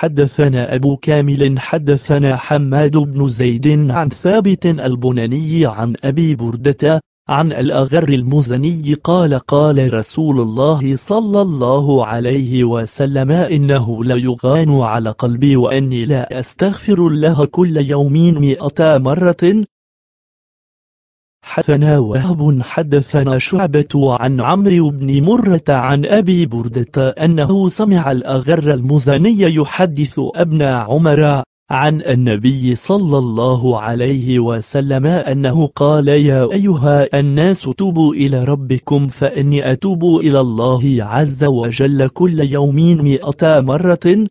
حدثنا أبو كامل حدثنا حماد بن زيد عن ثابت البناني عن أبي بردة عن الأغر المزني قال قال رسول الله صلى الله عليه وسلم إنه ليغان على قلبي وأني لا أستغفر الله كل يوم مئة مرة حدثنا وهب حدثنا شعبة عن عمرو بن مرة عن أبي بردة أنه سمع الأغر المزني يحدث ابن عمر عن النبي صلى الله عليه وسلم أنه قال يا أيها الناس توبوا إلى ربكم فإني أتوب إلى الله عز وجل كل يوم مئة مرة